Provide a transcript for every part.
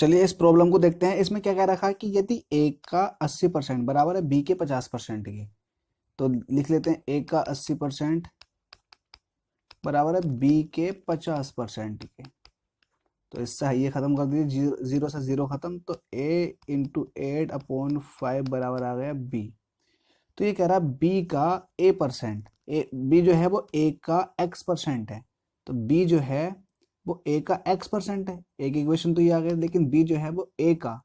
चलिए इस प्रॉब्लम को देखते हैं इसमें क्या कह रखा है कि यदि एक का अस्सी परसेंट बराबर है बी के पचास परसेंट के तो लिख लेते हैं ए का अस्सी परसेंट बराबर है बी के पचास परसेंट के तो इससे ये ख़त्म कर दीजिए जीरो से जीरो ख़त्म तो A into eight upon five बराबर आ गया बी तो ये कह रहा है बी का ए परसेंट ए बी जो है वो ए का एक्स परसेंट है तो बी जो है वो ए का एक्स परसेंट है एक इक्वेशन तो ये आ गया लेकिन बी जो है वो ए का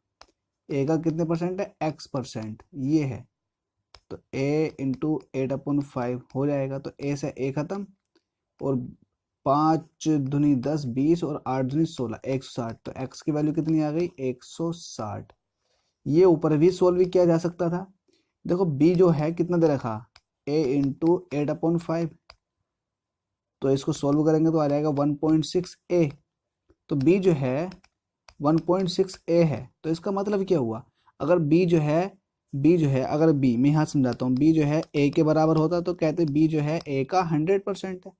ए का कितने परसेंट है एक्स परसेंट ये है तो A into eight upon five हो जाएगा तो ए से ए खत्म और पाँच धुनी दस बीस और आठ धुनी सोलह एक सौ साठ तो एक्स की वैल्यू कितनी आ गई एक सौ साठ ये ऊपर भी सोल्व किया जा सकता था देखो बी जो है कितना दे रखा A into eight upon five तो इसको सॉल्व करेंगे तो आ जाएगा 1.6 ए तो बी जो है 1.6 ए है तो इसका मतलब क्या हुआ अगर बी जो है बी जो है अगर बी मैं यहाँ समझाता हूँ बी जो है ए के बराबर होता तो कहते बी जो है ए का हंड्रेड परसेंट है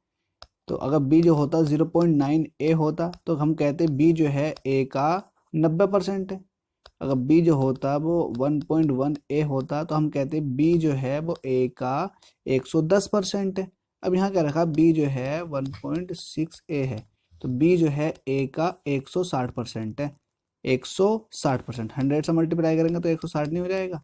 तो अगर बी जो होता जीरो पॉइंट नाइन ए होता तो हम कहते बी जो है ए का नब्बे परसेंट है अगर बी जो होता वो वन पॉइंट वन ए होता तो हम कहते बी जो है वो ए का एक सौ दस परसेंट है अब यहाँ क्या रखा बी जो है वन पॉइंट सिक्स ए है तो बी जो है ए का एक सौ साठ परसेंट है एक सौ साठ परसेंट हंड्रेड से मल्टीप्लाई करेंगे तो एक सौ साठ नहीं हो जाएगा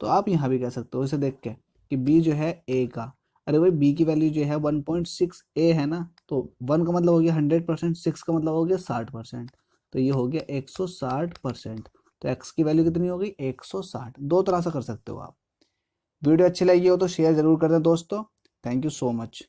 तो आप यहाँ भी कह सकते हो इसे देख के कि बी जो है ए का अरे भाई बी की वैल्यू जो है वन पॉइंट सिक्स ए है ना तो वन का मतलब हो गया हंड्रेड परसेंट सिक्स का मतलब हो गया साठ परसेंट तो ये हो गया एक सौ साठ परसेंट तो एक्स की वैल्यू कितनी होगी एक सौ साठ दो तरह से कर सकते हो आप वीडियो अच्छी लगी हो तो शेयर ज़रूर कर दें दोस्तों Thank you so much.